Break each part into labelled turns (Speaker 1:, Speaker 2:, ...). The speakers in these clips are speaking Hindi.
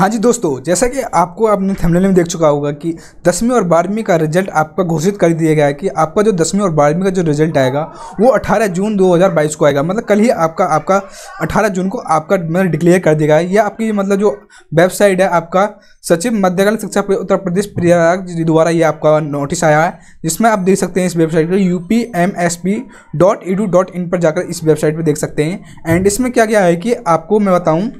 Speaker 1: हाँ जी दोस्तों जैसा कि आपको आपने थंबनेल में देख चुका होगा कि दसवीं और बारहवीं का रिजल्ट आपका घोषित कर दिया गया है कि आपका जो दसवीं और बारहवीं का जो रिजल्ट आएगा वो 18 जून 2022 को आएगा मतलब कल ही आपका आपका 18 जून को आपका मतलब डिक्लेयर कर दिया गया है या आपकी मतलब जो वेबसाइट है आपका सचिव मध्यकालीन शिक्षा उत्तर प्रदेश प्रयाग द्वारा ये आपका नोटिस आया है जिसमें आप देख सकते हैं इस वेबसाइट पर U P M S P dot edu dot in पर जाकर इस वेबसाइट पर देख सकते हैं एंड इसमें क्या क्या है कि आपको मैं बताऊँ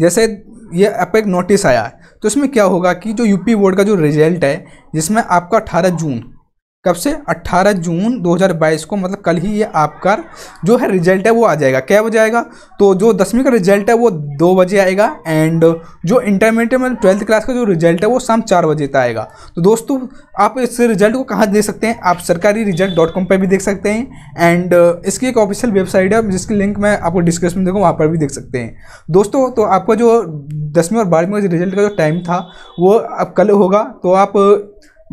Speaker 1: जैसे ये आपका एक नोटिस आया है तो इसमें क्या होगा कि जो यूपी बोर्ड का जो रिजल्ट है जिसमें आपका अट्ठारह जून कब से 18 जून 2022 को मतलब कल ही ये आपका जो है रिजल्ट है वो आ जाएगा क्या बजे आएगा तो जो दसवीं का रिजल्ट है वो दो बजे आएगा एंड जो इंटरमीडिएट मतलब ट्वेल्थ क्लास का जो रिजल्ट है वो शाम चार बजे तक आएगा तो दोस्तों आप इस रिजल्ट को कहाँ देख सकते हैं आप सरकारी रिजल्ट डॉट कॉम पर भी देख सकते हैं एंड इसकी एक ऑफिशियल वेबसाइट है जिसकी लिंक मैं आपको डिस्क्रिप्शन में देखूँ वहाँ पर भी देख सकते हैं दोस्तों तो आपका जो दसवीं और बारहवीं का रिजल्ट का जो टाइम था वो अब कल होगा तो आप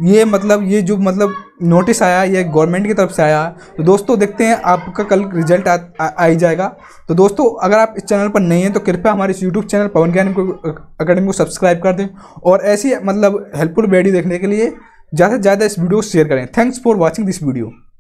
Speaker 1: ये मतलब ये जो मतलब नोटिस आया ये गवर्नमेंट की तरफ से आया तो दोस्तों देखते हैं आपका कल रिजल्ट आ, आ, आ जाएगा तो दोस्तों अगर आप इस चैनल पर नहीं हैं तो कृपया हमारे इस यूट्यूब चैनल पवन ज्ञान अकेडमी को सब्सक्राइब कर दें और ऐसी मतलब हेल्पफुल वीडियो देखने के लिए ज़्यादा से ज़्यादा इस वीडियो को शेयर करें thanks for watching this video